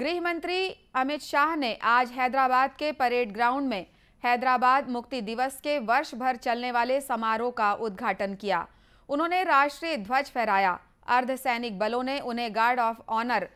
गृह मंत्री अमित शाह ने आज हैदराबाद के परेड ग्राउंड में हैदराबाद मुक्ति दिवस के वर्ष भर चलने वाले समारोह का उद्घाटन किया उन्होंने राष्ट्रीय ध्वज फहराया अर्धसैनिक बलों ने उन्हें गार्ड ऑफ ऑनर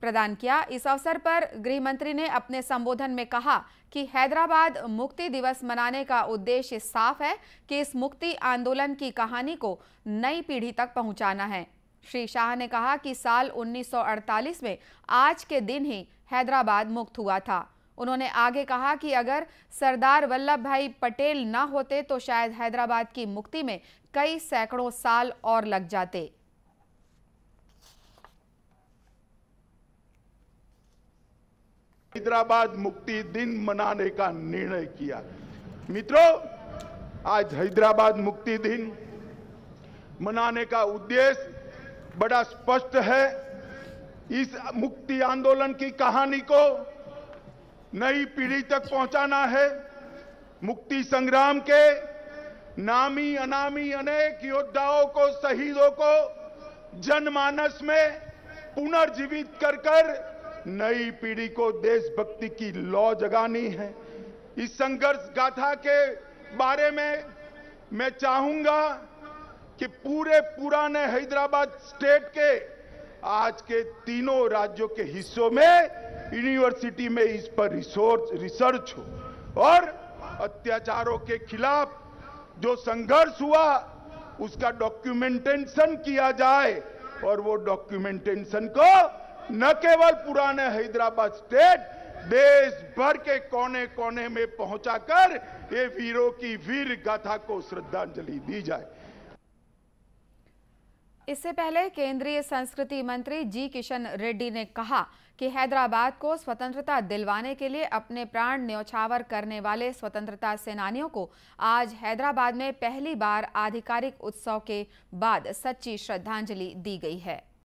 प्रदान किया इस अवसर पर गृह मंत्री ने अपने संबोधन में कहा कि हैदराबाद मुक्ति दिवस मनाने का उद्देश्य साफ है कि इस मुक्ति आंदोलन की कहानी को नई पीढ़ी तक पहुंचाना है श्री शाह ने कहा कि साल 1948 में आज के दिन ही हैदराबाद मुक्त हुआ था उन्होंने आगे कहा कि अगर सरदार वल्लभ भाई पटेल न होते तो शायद हैदराबाद की मुक्ति में कई सैकड़ों साल और लग जाते हैदराबाद मुक्ति दिन मनाने का निर्णय किया मित्रों आज हैदराबाद मुक्ति दिन मनाने का उद्देश्य बड़ा स्पष्ट है इस मुक्ति आंदोलन की कहानी को नई पीढ़ी तक पहुंचाना है मुक्ति संग्राम के नामी अनामी अनेक योद्धाओं को शहीदों को जनमानस में पुनर्जीवित कर कर नई पीढ़ी को देशभक्ति की लौ जगानी है इस संघर्ष गाथा के बारे में मैं चाहूंगा कि पूरे पुराने हैदराबाद स्टेट के आज के तीनों राज्यों के हिस्सों में यूनिवर्सिटी में इस पर रिसोर्च रिसर्च हो और अत्याचारों के खिलाफ जो संघर्ष हुआ उसका डॉक्यूमेंटेशन किया जाए और वो डॉक्यूमेंटेशन को न केवल पुराने हैदराबाद स्टेट देश भर के कोने कोने में पहुंचाकर ये वीरों की वीर गाथा को श्रद्धांजलि दी जाए इससे पहले केंद्रीय संस्कृति मंत्री जी किशन रेड्डी ने कहा कि हैदराबाद को स्वतंत्रता दिलवाने के लिए अपने प्राण न्यौछावर करने वाले स्वतंत्रता सेनानियों को आज हैदराबाद में पहली बार आधिकारिक उत्सव के बाद सच्ची श्रद्धांजलि दी गई है